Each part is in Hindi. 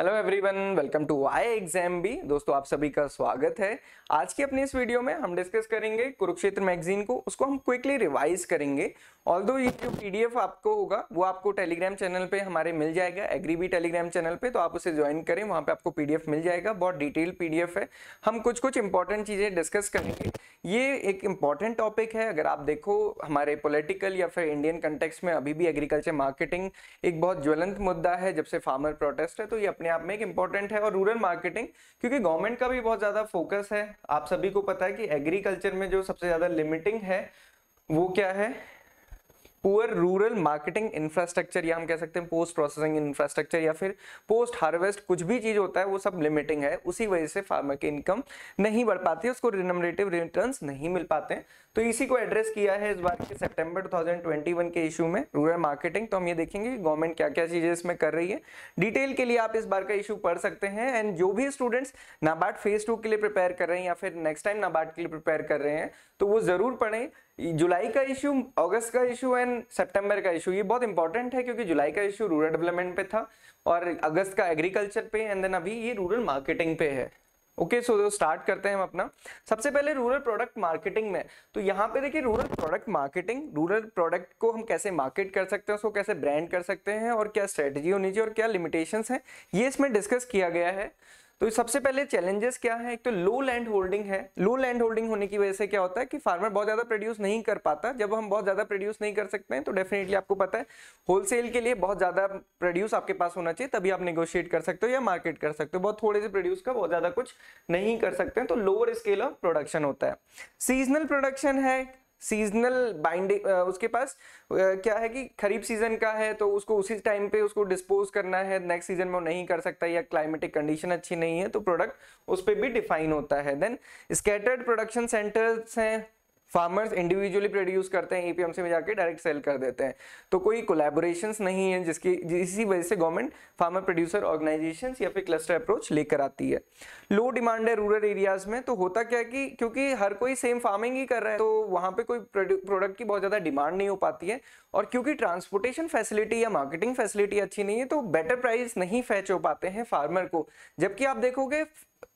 hello everyone welcome to I exam भी दोस्तों आप सभी का स्वागत है आज की अपनी इस वीडियो में हम डिस्कस करेंगे कुरुक्षेत्र मैगजीन को उसको हम क्विकली रिवाइज करेंगे ऑल दो ये जो पीडीएफ आपको होगा वो आपको टेलीग्राम चैनल पे हमारे मिल जाएगा एग्री भी टेलीग्राम चैनल पे तो आप उसे ज्वाइन करें वहाँ पे आपको पीडीएफ मिल जाएगा बहुत डिटेल पीडीएफ है हम कुछ कुछ इंपॉर्टेंट चीज़ें डिस्कस करेंगे ये एक इंपॉर्टेंट टॉपिक है अगर आप देखो हमारे पोलिटिकल या फिर इंडियन कंटेक्स में अभी भी एग्रीकल्चर मार्केटिंग एक बहुत ज्वलंत मुद्दा है जब से फार्मर प्रोटेस्ट है तो ये अपने आप में एक इंपॉर्टेंट है और रूरल मार्केटिंग क्योंकि गवर्नमेंट का भी बहुत ज़्यादा फोकस है आप सभी को पता है कि एग्रीकल्चर में जो सबसे ज़्यादा लिमिटिंग है वो क्या है पुअर रूरल मार्केटिंग इंफ्रास्ट्रक्चर या हम कह सकते हैं पोस्ट प्रोसेसिंग इंफ्रास्ट्रक्चर या फिर पोस्ट हार्वेस्ट कुछ भी चीज़ होता है वो सब लिमिटिंग है उसी वजह से फार्मर की इनकम नहीं बढ़ पाती है उसको रिनमरेटिव रिटर्न नहीं मिल पाते तो इसी को एड्रेस किया है इस बार के सितंबर 2021 के इशू में रूरल मार्केटिंग तो हम ये देखेंगे गवर्नमेंट क्या क्या चीजें इसमें कर रही है डिटेल के लिए आप इस बार का इशू पढ़ सकते हैं एंड जो भी स्टूडेंट्स नाबार्ड फेज टू के लिए प्रिपेयर कर रहे हैं या फिर नेक्स्ट टाइम नाबार्ड के लिए प्रिपेयर कर रहे हैं तो वो जरूर पढ़ें जुलाई का इशू अगस्त का इशू एंड सेप्टेम्बर का इशू ये बहुत इंपॉर्टेंट है क्योंकि जुलाई का इशू रूरल डेवलपमेंट पे था और अगस्त का एग्रीकल्चर पे एंड देन अभी ये रूरल मार्केटिंग पे है ओके सो स्टार्ट करते हैं हम अपना सबसे पहले रूरल प्रोडक्ट मार्केटिंग में तो यहाँ पे देखिए rural product marketing rural product को हम कैसे मार्केट कर सकते हैं उसको कैसे ब्रांड कर सकते हैं और क्या स्ट्रेटजी होनी चाहिए और क्या लिमिटेशंस हैं ये इसमें डिस्कस किया गया है तो सबसे पहले चैलेंजेस क्या है एक तो लो लैंड होल्डिंग है लो लैंड होल्डिंग होने की वजह से क्या होता है कि फार्मर बहुत ज्यादा प्रोड्यूस नहीं कर पाता जब हम बहुत ज्यादा प्रोड्यूस नहीं कर सकते हैं तो डेफिनेटली आपको पता है होलसेल के लिए बहुत ज्यादा प्रोड्यूस आपके पास होना चाहिए तभी आप नेगोशिएट कर सकते हो या मार्केट कर सकते हो बहुत थोड़े से प्रोड्यूस का बहुत ज्यादा कुछ नहीं कर सकते हैं तो लोअर स्केल ऑफ प्रोडक्शन होता है सीजनल प्रोडक्शन है सीजनल बाइंडिंग उसके पास क्या है कि खरीफ सीजन का है तो उसको उसी टाइम पे उसको डिस्पोज करना है नेक्स्ट सीजन में वो नहीं कर सकता या क्लाइमेटिक कंडीशन अच्छी नहीं है तो प्रोडक्ट उस पर भी डिफाइन होता है देन स्केटर्ड प्रोडक्शन सेंटर्स हैं फार्मर्स इंडिविजुअली प्रोड्यूस करते हैं एपीएमसी में जाके डायरेक्ट सेल कर देते हैं तो कोई कोलेबोरेशन नहीं है जिसकी जिसकी वजह से गवर्नमेंट फार्मर प्रोड्यूसर ऑर्गेनाइजेशन या फिर क्लस्टर अप्रोच लेकर आती है लो डिमांड है रूरल एरियाज में तो होता क्या है कि क्योंकि हर कोई सेम फार्मिंग ही कर रहा है तो वहाँ पर कोई प्रोडक्ट की बहुत ज़्यादा डिमांड नहीं हो पाती है और क्योंकि ट्रांसपोर्टेशन फैसिलिटी या मार्केटिंग फैसिलिटी अच्छी नहीं है तो बेटर प्राइस नहीं फैच हो पाते हैं फार्मर को जबकि आप देखोगे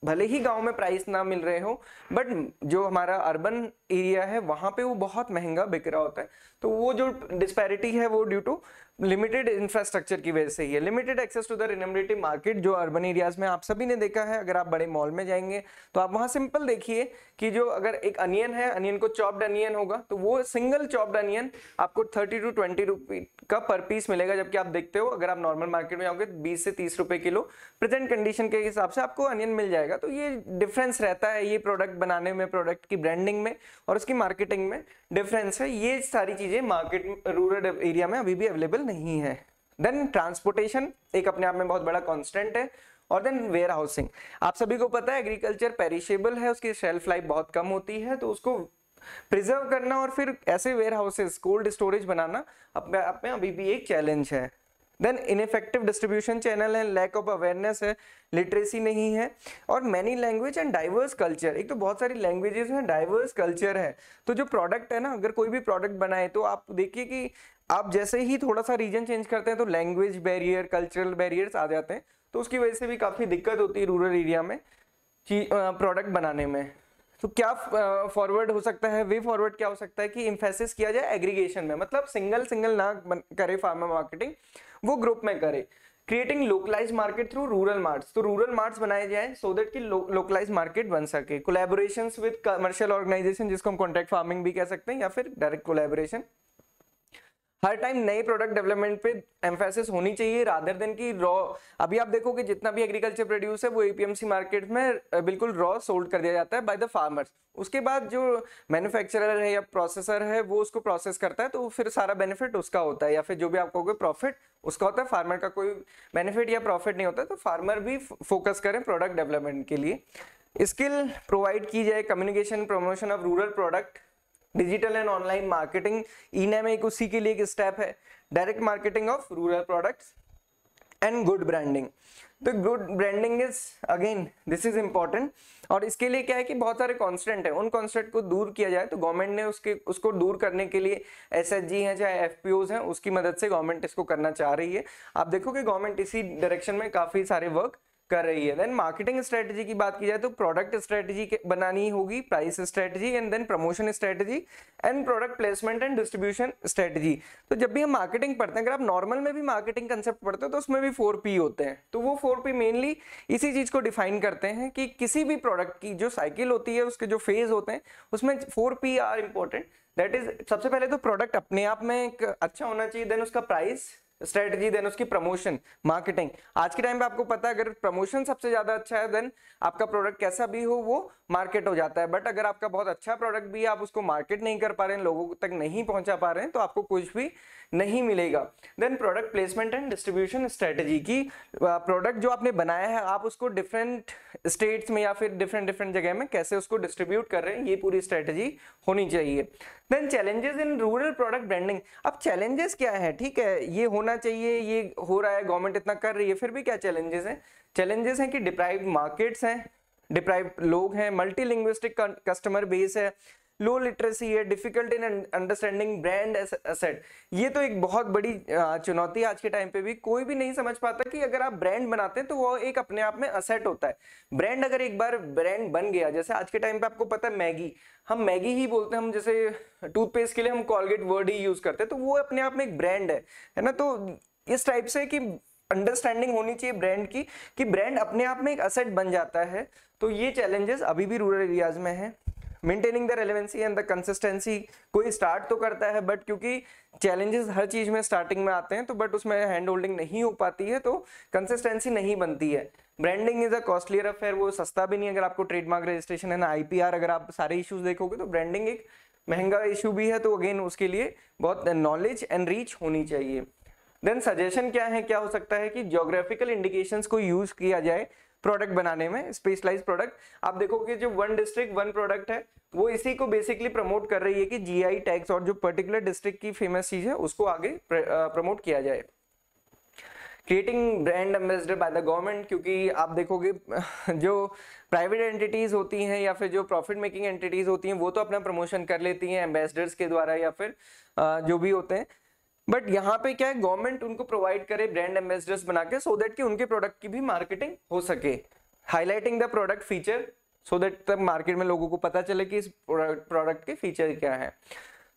भले ही गांव में प्राइस ना मिल रहे हो बट जो हमारा अर्बन एरिया है वहां पे वो बहुत महंगा बिक रहा होता है तो वो जो डिस्पैरिटी है वो ड्यू टू लिमिटेड इंफ्रास्ट्रक्चर की वजह से ही है limited access to the innovative market जो अर्बन एरियाज में आप सभी ने देखा है अगर आप बड़े मॉल में जाएंगे तो आप वहां सिंपल देखिए कि जो अगर एक अनियन है अनियन को चॉप्ड अनियन होगा तो वो सिंगल चॉप्ड अनियन आपको थर्टी टू ट्वेंटी रुपी का पर पीस मिलेगा जबकि आप देखते हो अगर आप नॉर्मल मार्केट में जाओगे बीस से तीस रुपए किलो प्रेजेंट कंडीशन के हिसाब से आपको अनियन मिल जाएगा तो ये डिफरेंस रहता है ये प्रोडक्ट बनाने में प्रोडक्ट की ब्रांडिंग में और उसकी मार्केटिंग में डिफरेंस है ये सारी चीजें मार्केट रूरल एरिया में अभी भी अवेलेबल नहीं है देन ट्रांसपोर्टेशन एक अपने आप में बहुत बड़ा कॉन्स्टेंट है और देन वेयर हाउसिंग आप सभी को पता है एग्रीकल्चर पेरिशेबल है उसकी शेल्फ लाइफ बहुत कम होती है तो उसको प्रिजर्व करना और फिर ऐसे वेयर हाउसेज कोल्ड स्टोरेज बनाना अपने आप में अभी भी एक चैलेंज है देन इनफेक्टिव डिस्ट्रीब्यूशन चैनल है लैक ऑफ अवेयरनेस है लिटरेसी नहीं है और many language and diverse culture एक तो बहुत सारी लैंग्वेजेस हैं डाइवर्स कल्चर है तो जो प्रोडक्ट है ना अगर कोई भी प्रोडक्ट बनाए तो आप देखिए कि आप जैसे ही थोड़ा सा रीजन चेंज करते हैं तो लैंग्वेज बैरियर कल्चरल बैरियर्स आ जाते हैं तो उसकी वजह से भी काफ़ी दिक्कत होती है रूरल एरिया में प्रोडक्ट बनाने में तो क्या फॉरवर्ड हो सकता है वे फॉरवर्ड क्या हो सकता है कि इम्फेसिस किया जाए एग्रीगेशन में मतलब सिंगल सिंगल ना करे फार्मा मार्केटिंग वो ग्रुप में करे creating localize market through rural marts तो रूरल मार्ट्स बनाए जाए सो देट कि लोकलाइज मार्केट बन सके कोलेबोरेशन विद कमर्शियल ऑर्गेनाइजेशन जिसको हम कॉन्ट्रैक्ट फार्मिंग भी कह सकते हैं या फिर डायरेक्ट कोलेबोरेशन हर टाइम नए प्रोडक्ट डेवलपमेंट पे एम्फेसिस होनी चाहिए रादर देन की रॉ अभी आप देखोगे जितना भी एग्रीकल्चर प्रोड्यूस है वो एपीएमसी मार्केट में बिल्कुल रॉ सोल्ड कर दिया जाता है बाय द फार्मर्स उसके बाद जो मैन्युफैक्चरर है या प्रोसेसर है वो उसको प्रोसेस करता है तो फिर सारा बेनिफिट उसका होता है या फिर जो भी आप कहोगे प्रॉफिट उसका होता है फार्मर का कोई बेनिफिट या प्रॉफिट नहीं होता तो फार्मर भी फोकस करें प्रोडक्ट डेवलपमेंट के लिए स्किल प्रोवाइड की जाए communication promotion of rural product digital and online marketing e NAM एक उसी के लिए एक स्टेप है direct marketing of rural products and good branding तो good branding is again this is important और इसके लिए क्या है कि बहुत सारे कांस्टेंट है उन कांस्टेंट को दूर किया जाए तो गवर्नमेंट ने उसके उसको दूर करने के लिए एस एच जी है चाहे एफ पी ओज हैं उसकी मदद से गवर्नमेंट इसको करना चाह रही है आप देखो कि गवर्नमेंट इसी डायरेक्शन में काफ़ी सारे वर्क कर रही है देन मार्केटिंग स्ट्रेटजी की बात की जाए तो प्रोडक्ट स्ट्रेटजी बनानी होगी price strategy and then promotion strategy and product placement and distribution strategy तो जब भी हम मार्केटिंग पढ़ते हैं अगर आप नॉर्मल में भी मार्केटिंग कंसेप्ट पढ़ते हो तो उसमें भी फोर पी होते हैं तो वो फोर पी मेनली इसी चीज को डिफाइन करते हैं कि किसी भी प्रोडक्ट की जो साइकिल होती है उसके जो फेज होते हैं उसमें four P are important that is सबसे पहले तो प्रोडक्ट अपने आप में एक अच्छा होना चाहिए देन उसका प्राइस स्ट्रेटजी देन उसकी प्रमोशन मार्केटिंग आज के टाइम पे आपको पता है अगर प्रमोशन सबसे ज्यादा अच्छा है देन आपका प्रोडक्ट कैसा भी हो वो मार्केट हो जाता है बट अगर आपका बहुत अच्छा प्रोडक्ट भी है आप उसको मार्केट नहीं कर पा रहे हैं लोगों तक नहीं पहुंचा पा रहे हैं तो आपको कुछ भी नहीं मिलेगा then product placement and distribution strategy की प्रोडक्ट जो आपने बनाया है आप उसको डिफरेंट स्टेट्स में या फिर डिफरेंट डिफरेंट जगह में कैसे उसको डिस्ट्रीब्यूट कर रहे हैं ये पूरी स्ट्रेटेजी होनी चाहिए then challenges in rural product branding अब चैलेंजेस क्या है ठीक है ये होने होना चाहिए ये हो रहा है गवर्नमेंट इतना कर रही है फिर भी क्या चैलेंजेस हैं चैलेंजेस हैं कि डिप्राइव मार्केट्स हैं डिप्राइव लोग हैं मल्टी कस्टमर बेस है लो लिटरेसी है difficult in understanding brand asset ये तो एक बहुत बड़ी चुनौती आज के टाइम पे भी कोई भी नहीं समझ पाता कि अगर आप ब्रांड बनाते हैं तो वो एक अपने आप में असेट होता है ब्रांड अगर एक बार ब्रांड बन गया जैसे आज के टाइम पे आपको पता है मैगी हम मैगी ही बोलते हैं हम जैसे टूथपेस्ट के लिए हम कॉलगेट वर्ड ही यूज करते हैं तो वो अपने आप में एक ब्रांड है है ना तो इस टाइप से कि अंडरस्टैंडिंग होनी चाहिए ब्रांड की कि ब्रांड अपने आप में एक असेट बन जाता है तो ये चैलेंजेस अभी भी रूरल एरियाज में है maintaining the relevancy and the consistency कोई स्टार्ट तो करता है बट क्योंकि चैलेंजेस हर चीज में स्टार्टिंग में आते हैं तो बट उसमें हैंड होल्डिंग नहीं हो पाती है तो कंसिस्टेंसी नहीं बनती है branding is a costlier affair वो सस्ता भी नहीं अगर आपको ट्रेडमार्क रजिस्ट्रेशन है ना आई अगर आप सारे इश्यूज देखोगे तो ब्रांडिंग एक महंगा इशू भी है तो अगेन उसके लिए बहुत नॉलेज एंड रीच होनी चाहिए देन सजेशन क्या है क्या हो सकता है कि जोग्राफिकल इंडिकेशंस को यूज किया जाए प्रोडक्ट बनाने में स्पेशलाइज प्रोडक्ट आप देखोगे जो वन डिस्ट्रिक्ट वन प्रोडक्ट है वो इसी को बेसिकली प्रमोट कर रही है कि जीआई टैक्स और जो पर्टिकुलर डिस्ट्रिक्ट की फेमस चीज है उसको आगे प्रमोट किया जाए creating brand ambassador by the government क्योंकि आप देखोगे जो प्राइवेट एंटिटीज़ होती हैं या फिर जो प्रॉफिट मेकिंग एंटिटीज़ होती हैं वो तो अपना प्रमोशन कर लेती हैं एम्बेसडर्स के द्वारा या फिर जो भी होते हैं बट यहाँ पे क्या है गवर्नमेंट उनको प्रोवाइड करे ब्रांड एम्बेसडर्स बना के सो so देट कि उनके प्रोडक्ट की भी मार्केटिंग हो सके highlighting the product feature so that तब मार्केट में लोगों को पता चले कि इस प्रोडक्ट के फीचर क्या है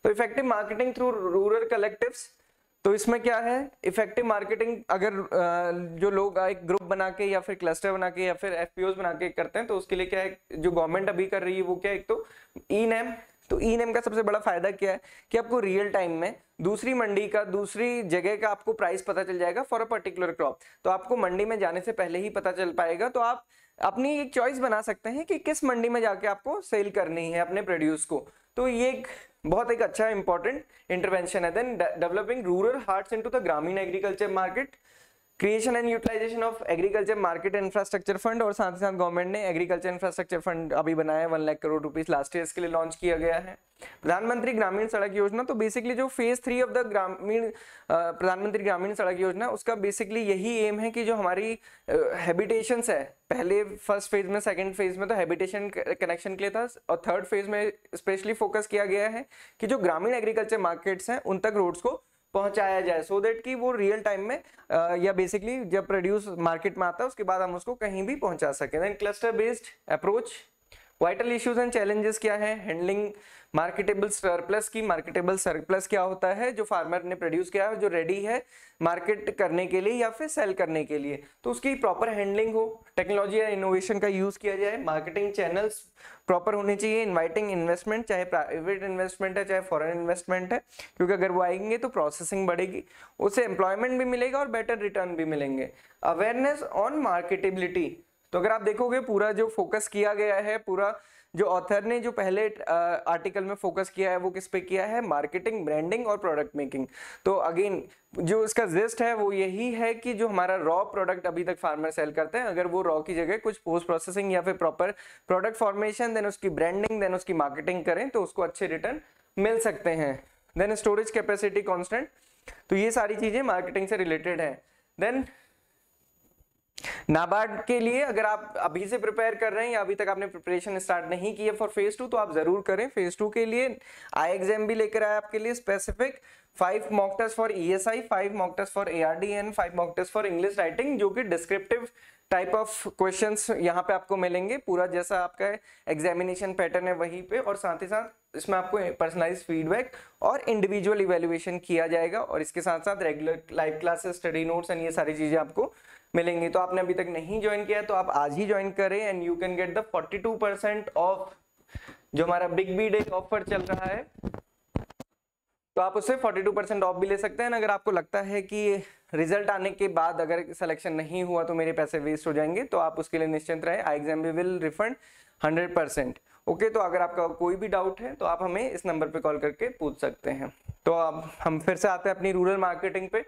तो effective marketing through rural collective तो इसमें क्या है इफेक्टिव मार्केटिंग अगर जो लोग एक ग्रुप बना के या फिर क्लस्टर बना के या फिर एफ बना के करते हैं तो उसके लिए क्या है जो गवर्नमेंट अभी कर रही है वो क्या है एक तो ई e नैम तो ई e नेम का सबसे बड़ा फायदा क्या है कि आपको रियल टाइम में दूसरी मंडी का दूसरी जगह का आपको प्राइस पता चल जाएगा फॉर अ पर्टिकुलर क्रॉप तो आपको मंडी में जाने से पहले ही पता चल पाएगा तो आप अपनी एक चॉइस बना सकते हैं कि किस मंडी में जाके आपको सेल करनी है अपने प्रोड्यूस को तो ये एक बहुत एक अच्छा इंपॉर्टेंट इंटरवेंशन है then developing rural haats into the Gramin agriculture market creation and utilisation of agriculture market infrastructure fund और साथ ही साथ गवर्नमेंट ने एग्रीकल्चर इंफ्रास्ट्रक्चर फंड अभी बनाया है one lakh crore rupees last year के लिए लॉन्च किया गया है प्रधानमंत्री ग्रामीण सड़क योजना तो बेसिकली जो फेज थ्री ऑफ द ग्रामीण प्रधानमंत्री ग्रामीण सड़क योजना उसका बेसिकली यही एम है कि जो हमारी हैबिटेशन है पहले फर्स्ट फेज में सेकेंड फेज में तो हैबिटेशन कनेक्शन के लिए था और थर्ड फेज में स्पेशली फोकस किया गया है कि जो ग्रामीण एग्रीकल्चर मार्केट्स हैं उन तक रोड्स को पहुंचाया जाए सो so देट कि वो रियल टाइम में या बेसिकली जब प्रोड्यूस मार्केट में आता है उसके बाद हम उसको कहीं भी पहुंचा सके then cluster based approach vital issues and challenges क्या है हैंडलिंग मार्केटेबल सरप्लस की मार्केटेबल सरप्लस क्या होता है जो फार्मर ने प्रोड्यूस किया है जो रेडी है मार्केट करने के लिए या फिर सेल करने के लिए तो उसकी प्रॉपर हैंडलिंग हो टेक्नोलॉजी या इनोवेशन का यूज किया जाए मार्केटिंग चैनल्स प्रॉपर होने चाहिए इन्वाइटिंग इन्वेस्टमेंट चाहे प्राइवेट इन्वेस्टमेंट है चाहे फॉरन इन्वेस्टमेंट है क्योंकि अगर वो आएंगे तो प्रोसेसिंग बढ़ेगी उससे एम्प्लॉयमेंट भी मिलेगा और बेटर रिटर्न भी मिलेंगे अवेयरनेस ऑन मार्केटेबिलिटी तो अगर आप देखोगे पूरा जो फोकस किया गया है पूरा जो ऑथर ने जो पहले आर्टिकल में फोकस किया है वो किस पे किया है मार्केटिंग ब्रांडिंग और प्रोडक्ट मेकिंग तो अगेन जो इसका जिस्ट है वो यही है कि जो हमारा रॉ प्रोडक्ट अभी तक फार्मर सेल करते हैं अगर वो रॉ की जगह कुछ पोस्ट प्रोसेसिंग या फिर प्रॉपर प्रोडक्ट फॉर्मेशन देन उसकी ब्रांडिंग देन उसकी मार्केटिंग करें तो उसको अच्छे रिटर्न मिल सकते हैं देन स्टोरेज कैपेसिटी कॉन्स्टेंट तो ये सारी चीज़ें मार्केटिंग से रिलेटेड है देन नाबार्ड के लिए अगर आप अभी से प्रिपेयर कर रहे हैं या अभी तक आपने प्रिपरेशन स्टार्ट नहीं किया फॉर फेज टू तो आप जरूर करें फेज टू के लिए आई एग्जाम भी लेकर आए आपके लिए specific five mock test for ESI five mock test for ARD and five mock test for English writing जो कि डिस्क्रिप्टिव टाइप ऑफ क्वेश्चन यहाँ पे आपको मिलेंगे पूरा जैसा आपका एग्जामिनेशन पैटर्न है वहीं पे और साथ ही साथ इसमें आपको पर्सनलाइज फीडबैक और इंडिविजुअल इवेल्युएशन किया जाएगा और इसके साथ साथ regular live classes study notes and ये सारी चीज़ें आपको मिलेंगी तो आपने अभी तक नहीं ज्वाइन किया तो आप आज ही ज्वाइन करें and you can get the 42 percent off जो हमारा बिग बी डे ऑफर चल रहा है तो आप उससे 42 परसेंट ऑफ भी ले सकते हैं अगर आपको लगता है कि रिजल्ट आने के बाद अगर सिलेक्शन नहीं हुआ तो मेरे पैसे वेस्ट हो जाएंगे तो आप उसके लिए निश्चिंत रहें आई एग्जाम भी विल रिफंड 100 परसेंट ओके तो अगर आपका कोई भी डाउट है तो आप हमें इस नंबर पे कॉल करके पूछ सकते हैं तो अब हम फिर से आते हैं अपनी रूरल मार्केटिंग पे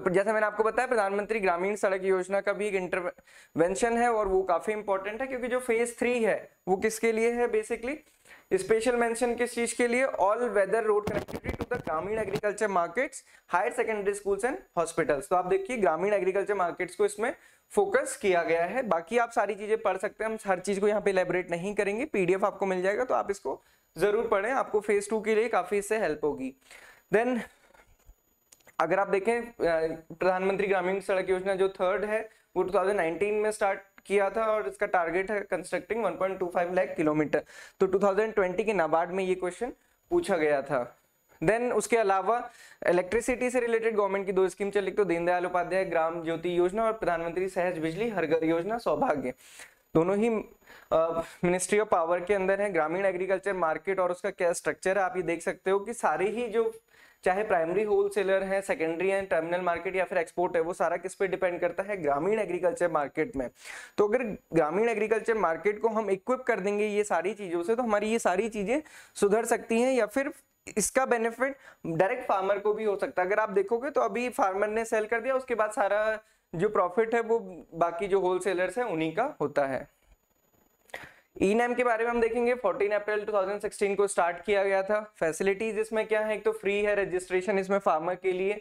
तो जैसे मैंने आपको बताया प्रधानमंत्री ग्रामीण सड़क योजना का भी एक इंटरवेंशन है और वो काफी इंपॉर्टेंट है क्योंकि जो फेज थ्री है वो किसके लिए है बेसिकली स्पेशल मेंशन किस चीज के लिए all weather road connectivity to the Gramin agriculture markets higher secondary schools and hospitals तो आप देखिए ग्रामीण एग्रीकल्चर मार्केट्स को इसमें फोकस किया गया है बाकी आप सारी चीजें पढ़ सकते हैं हम हर चीज को यहाँ पे इलेबरेट नहीं करेंगे पीडीएफ आपको मिल जाएगा तो आप इसको जरूर पढ़ें आपको फेज टू के लिए काफी इससे हेल्प होगी देन अगर आप देखें प्रधानमंत्री ग्रामीण सड़क योजना जो थर्ड है वो 2019 में स्टार्ट किया था और इसका टारगेट है कंस्ट्रक्टिंग 1.25 लाख किलोमीटर तो 2020 के नाबार्ड में ये क्वेश्चन पूछा गया था देन उसके अलावा इलेक्ट्रिसिटी से रिलेटेड गवर्नमेंट की दो स्कीम चल तो दीनदयाल उपाध्याय ग्राम ज्योति योजना और प्रधानमंत्री सहज बिजली हर घर योजना सौभाग्य दोनों ही मिनिस्ट्री ऑफ पावर के अंदर है ग्रामीण एग्रीकल्चर मार्केट और उसका क्या स्ट्रक्चर है आप ये देख सकते हो कि सारे ही जो चाहे प्राइमरी होलसेलर है सेकेंडरी है टर्मिनल मार्केट या फिर एक्सपोर्ट है वो सारा किस पे डिपेंड करता है ग्रामीण एग्रीकल्चर मार्केट में तो अगर ग्रामीण एग्रीकल्चर मार्केट को हम इक्विप कर देंगे ये सारी चीज़ों से तो हमारी ये सारी चीज़ें सुधर सकती हैं या फिर इसका बेनिफिट डायरेक्ट फार्मर को भी हो सकता है अगर आप देखोगे तो अभी फार्मर ने सेल कर दिया उसके बाद सारा जो प्रॉफिट है वो बाकी जो होलसेलर्स है उन्हीं का होता है ई e नैम के बारे में हम देखेंगे 14 अप्रैल 2016 को स्टार्ट किया गया था फैसिलिटीज इसमें क्या है एक तो फ्री है रजिस्ट्रेशन इसमें फार्मर के लिए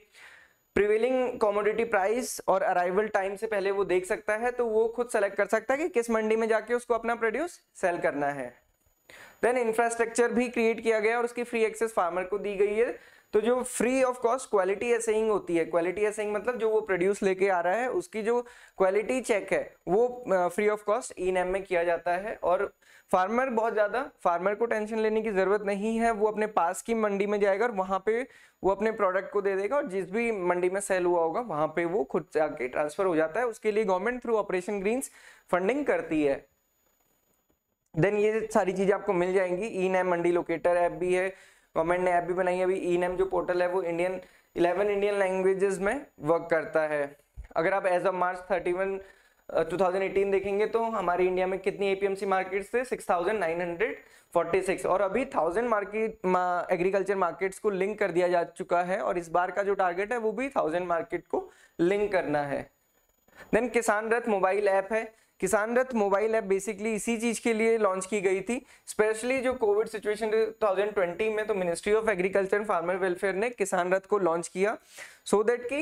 प्रिवेलिंग कॉमोडिटी प्राइस और अराइवल टाइम से पहले वो देख सकता है तो वो खुद सेलेक्ट कर सकता है कि किस मंडी में जाके उसको अपना प्रोड्यूस सेल करना है देन इंफ्रास्ट्रक्चर भी क्रिएट किया गया और उसकी फ्री एक्सेस फार्मर को दी गई है तो जो free of cost quality assaying होती है क्वालिटी असेइंग मतलब जो वो प्रोड्यूस लेके आ रहा है उसकी जो क्वालिटी चेक है वो फ्री ऑफ कॉस्ट ई में किया जाता है और फार्मर बहुत ज़्यादा फार्मर को टेंशन लेने की ज़रूरत नहीं है वो अपने पास की मंडी में जाएगा और वहाँ पे वो अपने प्रोडक्ट को दे देगा और जिस भी मंडी में सेल हुआ होगा वहाँ पे वो खुद जाके ट्रांसफर हो जाता है उसके लिए government through operation greens funding करती है देन ये सारी चीज़ें आपको मिल जाएंगी e e NAM mandi locator app भी है गवर्नमेंट ने ऐप भी बनाई है अभी ई e जो पोर्टल है वो इंडियन इलेवन इंडियन लैंग्वेजेस में वर्क करता है अगर आप as of March thirty one two thousand eighteen देखेंगे तो हमारी इंडिया में कितनी एपीएमसी मार्केट्स थे six thousand nine hundred forty six और अभी थाउजेंड मार्केट एग्रीकल्चर मार्केट्स को लिंक कर दिया जा चुका है और इस बार का जो टारगेट है वो भी थाउजेंड मार्केट को लिंक करना है देन किसान रथ मोबाइल ऐप है किसान रथ मोबाइल ऐप बेसिकली इसी चीज के लिए लॉन्च की गई थी स्पेशली जो कोविड सिचुएशन 2020 में तो ministry of agriculture and farmer welfare ने किसान रथ को लॉन्च किया सो so दैट कि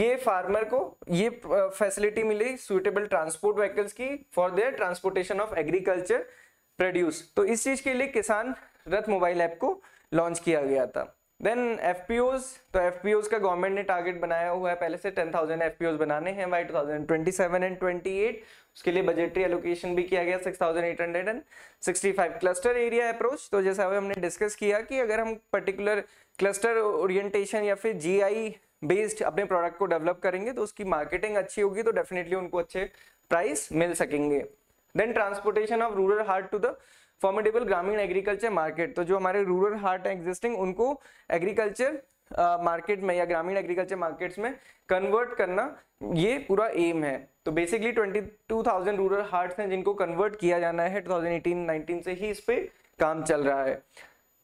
ये फार्मर को ये फैसिलिटी मिली सुटेबल ट्रांसपोर्ट व्हीकल्स की for their transportation of agriculture produce तो इस चीज के लिए किसान रथ मोबाइल ऐप को लॉन्च किया गया था देन एफ तो एफ का गवर्नमेंट ने टारगेट बनाया हुआ है पहले से टेन थाउजेंड एफ बनाने हैं by two thousand twenty seven and twenty eight उसके लिए बजटरी एलोकेशन भी किया गया six thousand eight hundred and sixty five cluster area approach तो जैसा हमने डिस्कस किया कि अगर हम पर्टिकुलर क्लस्टर ओरिएंटेशन या फिर जी आई बेस्ड अपने प्रोडक्ट को डेवलप करेंगे तो उसकी मार्केटिंग अच्छी होगी तो डेफिनेटली उनको अच्छे प्राइस मिल सकेंगे then transportation of rural haat to the फॉर्मेटेबल ग्रामीण एग्रीकल्चर मार्केट तो जो हमारे रूरल हार्ट एग्जिस्टिंग उनको एग्रीकल्चर मार्केट uh, में या ग्रामीण एग्रीकल्चर मार्केट्स में कन्वर्ट करना ये पूरा एम है तो बेसिकली 22,000 रूरल हार्ट्स हैं जिनको कन्वर्ट किया जाना है 2018-19 से ही इस पर काम चल रहा है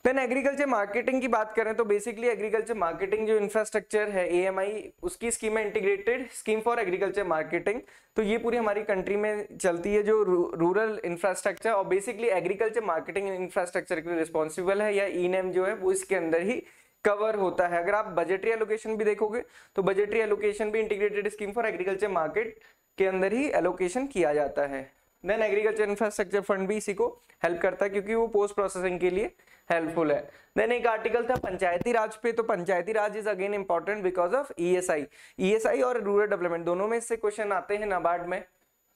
देन एग्रीकल्चर मार्केटिंग की बात करें तो बेसिकली एग्रीकल्चर मार्केटिंग जो इंफ्रास्ट्रक्चर है ए उसकी स्कीम है integrated scheme for agriculture marketing तो ये पूरी हमारी कंट्री में चलती है जो रूरल इंफ्रास्ट्रक्चर और बेसिकली एग्रीकल्चर मार्केटिंग इंफ्रास्ट्रक्चर के लिए रिस्पॉन्सिबल है या ई e जो है वो इसके अंदर ही कवर होता है अगर आप बजटरी एलोकेशन भी देखोगे तो बजटरी एलोकेशन भी integrated scheme for agriculture market के अंदर ही एलोकेशन किया जाता है देन एग्रीकल्चर इंफ्रास्ट्रक्चर फंड भी इसी को हेल्प करता है क्योंकि वो पोस्ट प्रोसेसिंग के लिए हेल्पफुल है देन एक आर्टिकल था पंचायती राज पे तो Panchayati Raj is again important because of ESI ESI और रूरल डेवलपमेंट दोनों में इससे क्वेश्चन आते हैं नाबार्ड में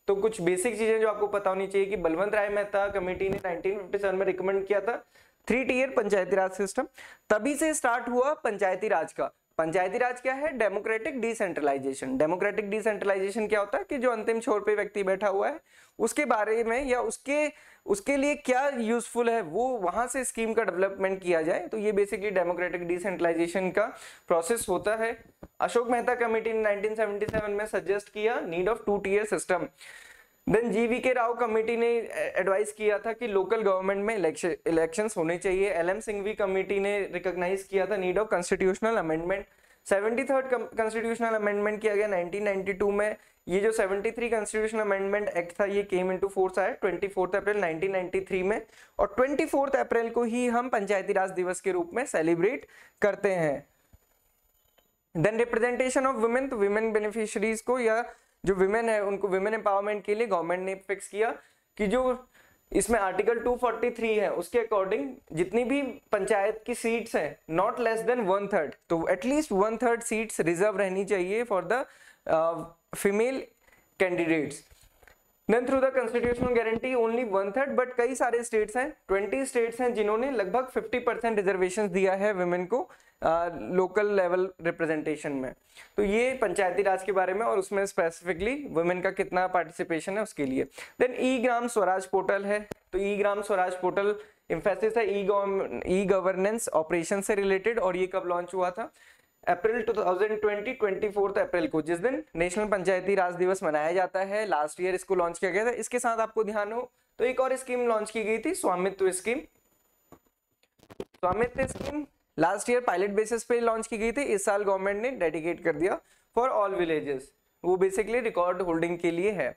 तो कुछ बेसिक चीजें जो आपको पता होनी चाहिए कि बलवंत राय मेहता कमेटी ने 1957 में रिकमेंड किया था three tier Panchayati Raj system तभी से स्टार्ट हुआ पंचायती राज का पंचायती राज क्या है डेमोक्रेटिक डिसेंट्रलाइजेशन डेमोक्रेटिक डिसेंट्रलाइजेशन क्या होता है कि जो अंतिम छोर पे व्यक्ति बैठा हुआ है उसके बारे में या उसके उसके लिए क्या यूजफुल है वो वहां से स्कीम का डेवलपमेंट किया जाए तो ये बेसिकली डेमोक्रेटिक डिसेंट्रलाइजेशन का प्रोसेस होता है अशोक मेहता कमेटी ने नाइनटीन में सजेस्ट किया need of two tier system then GV K Rao committee ने एडवाइस किया था कि लोकल गवर्नमेंट में इलेक्शन होने चाहिए एल एम भी कमेटी ने रिकॉग्नाइज किया था need of constitutional amendment seventy third constitutional amendment किया गया 1992 में ये जो 73 कॉन्स्टिट्यूशनल अमेंडमेंट एक्ट था ये केम इनटू फोर्स आया ट्वेंटी अप्रैल 1993 में और ट्वेंटी अप्रैल को ही हम पंचायती राज दिवस के रूप में सेलिब्रेट करते हैं देन रिप्रेजेंटेशन ऑफ वुमेन तो वुमेन बेनिफिशरीज को या जो विमेन है उनको विमेन एम्पावरमेंट के लिए गवर्नमेंट ने फिक्स किया कि जो इसमें आर्टिकल 243 है उसके अकॉर्डिंग जितनी भी पंचायत की सीट्स हैं not less than one third तो at least one third seats reserve रहनी चाहिए for the female candidates then through the constitutional guarantee only one third but कई सारे स्टेट्स हैं ट्वेंटी स्टेट्स हैं जिन्होंने लगभग फिफ्टी परसेंट रिजर्वेशन दिया है वुमेन को लोकल लेवल रिप्रेजेंटेशन में तो ये पंचायती राज के बारे में और उसमें स्पेसिफिकली वुमेन का कितना पार्टिसिपेशन है उसके लिए then e Gram Swaraj portal है तो e Gram Swaraj portal emphasis है ई गवर्नेंस ऑपरेशन से रिलेटेड और ये कब लॉन्च हुआ था अप्रैल 2020 24 अप्रैल को जिस दिन नेशनल पंचायती राज दिवस मनाया जाता है लास्ट ईयर इसको लॉन्च किया गया था इसके साथ आपको ध्यान हो तो एक और स्कीम लॉन्च की गई थी Svamitva scheme Svamitva scheme last year pilot basis पे लॉन्च की गई थी इस साल गवर्नमेंट ने डेडिकेट कर दिया फॉर ऑल विलेजेस वो बेसिकली रिकॉर्ड होल्डिंग के लिए है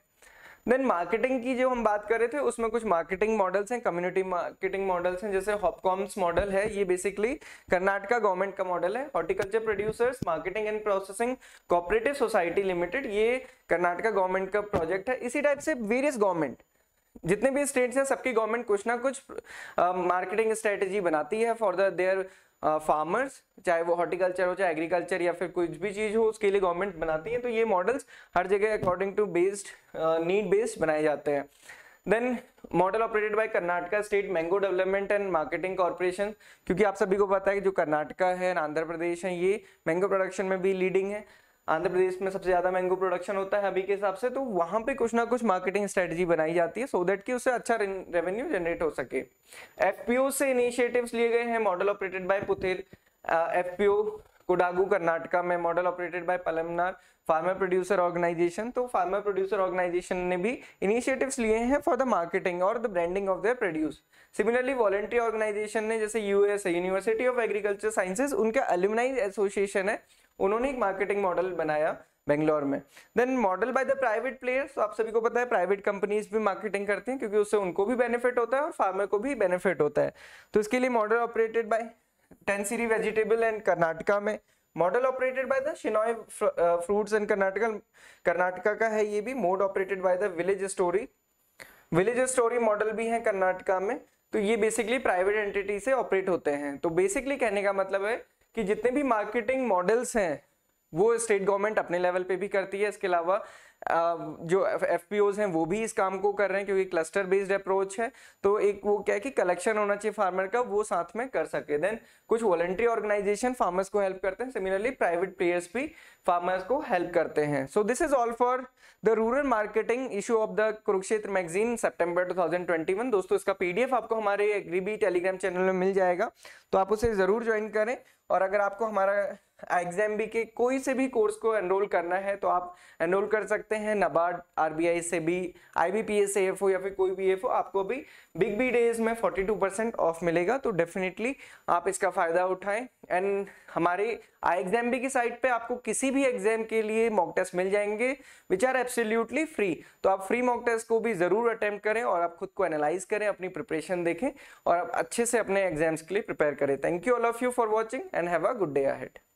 देन मार्केटिंग की जो हम बात कर रहे थे उसमें कुछ मार्केटिंग मॉडल्स हैं कम्युनिटी मार्केटिंग मॉडल्स हैं जैसे हॉपकॉम्स मॉडल है ये बेसिकली कर्नाटका गवर्नमेंट का मॉडल है horticulture producers marketing and processing cooperative society limited ये कर्नाटका गवर्नमेंट का प्रोजेक्ट है इसी टाइप से वेरियस गवर्नमेंट जितने भी स्टेट्स हैं सबकी गवर्नमेंट कुछ ना कुछ मार्केटिंग स्ट्रेटेजी बनाती है फॉर द देयर फार्मर्स चाहे वो हॉर्टिकल्चर हो चाहे एग्रीकल्चर या फिर कुछ भी चीज़ हो उसके लिए गवर्नमेंट बनाती है तो ये मॉडल्स हर जगह according to based need based बनाए जाते हैं देन model operated by Karnataka state mango development and marketing corporation क्योंकि आप सभी को पता है कि जो कर्नाटका है आंध्र प्रदेश है ये मैंगो प्रोडक्शन में भी लीडिंग है आंध्र प्रदेश में सबसे ज्यादा मैंगो प्रोडक्शन होता है अभी के हिसाब से तो वहां पे कुछ ना कुछ मार्केटिंग स्ट्रेटजी बनाई जाती है सो so दैट कि उससे अच्छा रेवेन्यू जनरेट हो सके एफपीओ से इनिशिएटिव लिए गए हैं model operated by Puthur FPO Kodagu Karnataka में model operated by Palamaner farmer producer organisation तो फार्मर प्रोड्यूसर ऑर्गेनाइजेशन ने भी इनिशिएटिव्स लिए हैं फॉर द मार्केटिंग और the branding of their produce similarly voluntary organisation ने जैसे UAS university of agriculture sciences उनके एल्यूमनाइज एसोसिएशन है उन्होंने एक मार्केटिंग मॉडल बनाया बेंगलोर में then model by the private players तो आप सभी को पता है प्राइवेट कंपनीज भी मार्केटिंग करती हैं क्योंकि उससे उनको भी बेनिफिट होता है और फार्मर को भी बेनिफिट होता है तो इसके लिए मॉडल ऑपरेटेड बाय टेंसीरी वेजिटेबल एंड कर्नाटका में model operated by the Shenoy fruits and Karnataka Karnataka का है ये भी mode operated by the village story village story model भी है कर्नाटका में तो ये बेसिकली प्राइवेट एंटिटी से ऑपरेट होते हैं तो बेसिकली कहने का मतलब है कि जितने भी मार्केटिंग मॉडल्स हैं वो स्टेट गवर्नमेंट अपने लेवल पे भी करती है इसके अलावा जो एफ हैं वो भी इस काम को कर रहे हैं क्योंकि क्लस्टर बेस्ड अप्रोच है तो एक वो क्या है कि कलेक्शन होना चाहिए फार्मर का वो साथ में कर सके देन कुछ वॉलेंट्री ऑर्गेनाइजेशन फार्मर्स को हेल्प करते हैं सिमिलरली प्राइवेट प्लेयर्स भी फार्मर्स को हेल्प करते हैं so this is all for the rural marketing issue of the Kurukshetra magazine September two दोस्तों इसका पीडीएफ आपको हमारे एग्रीबी टेलीग्राम चैनल में मिल जाएगा तो आप उसे जरूर ज्वाइन करें और अगर आपको हमारा एग्जाम बी के कोई से भी कोर्स को एनरोल करना है तो आप एनरोल कर सकते हैं नबार्ड आरबीआई से भी आईबीपीएस से एफ या फिर कोई भी एफ आपको भी बिग बी डेज में 42 परसेंट ऑफ मिलेगा तो डेफिनेटली आप इसका फ़ायदा उठाएं एंड हमारे आई एग्जाम बी की साइट पे आपको किसी भी एग्जाम के लिए मॉक टेस्ट मिल जाएंगे विच आर एब्सोल्युटली फ्री तो आप फ्री मॉक टेस्ट को भी ज़रूर अटेम्प्ट करें और आप खुद को एनालाइज करें अपनी प्रिपरेशन देखें और आप अच्छे से अपने एग्जाम्स के लिए प्रिपेयर करें thank you all of you for watching and have a good day ahead